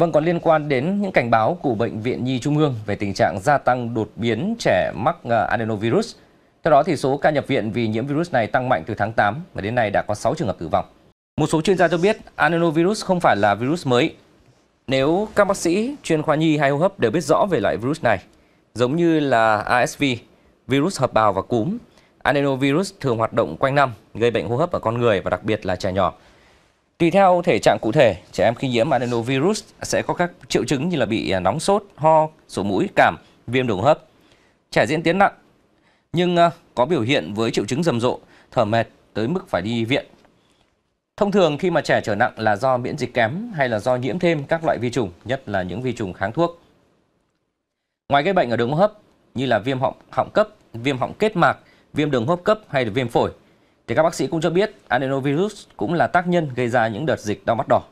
Vâng, còn liên quan đến những cảnh báo của Bệnh viện Nhi Trung ương về tình trạng gia tăng đột biến trẻ mắc ờ, adenovirus. Theo đó, thì số ca nhập viện vì nhiễm virus này tăng mạnh từ tháng 8 và đến nay đã có 6 trường hợp tử vong. Một số chuyên gia cho biết adenovirus không phải là virus mới. Nếu các bác sĩ chuyên khoa nhi hay hô hấp đều biết rõ về loại virus này, giống như là ASV, virus hợp bào và cúm, adenovirus thường hoạt động quanh năm, gây bệnh hô hấp ở con người và đặc biệt là trẻ nhỏ. Tùy theo thể trạng cụ thể, trẻ em khi nhiễm adenovirus sẽ có các triệu chứng như là bị à, nóng sốt, ho, sổ mũi, cảm, viêm đường hô hấp. Trẻ diễn tiến nặng nhưng à, có biểu hiện với triệu chứng rầm rộ, thở mệt tới mức phải đi viện. Thông thường khi mà trẻ trở nặng là do miễn dịch kém hay là do nhiễm thêm các loại vi trùng, nhất là những vi trùng kháng thuốc. Ngoài gây bệnh ở đường hô hấp như là viêm họng họng cấp, viêm họng kết mạc, viêm đường hô hấp cấp hay là viêm phổi thì các bác sĩ cũng cho biết adenovirus cũng là tác nhân gây ra những đợt dịch đau mắt đỏ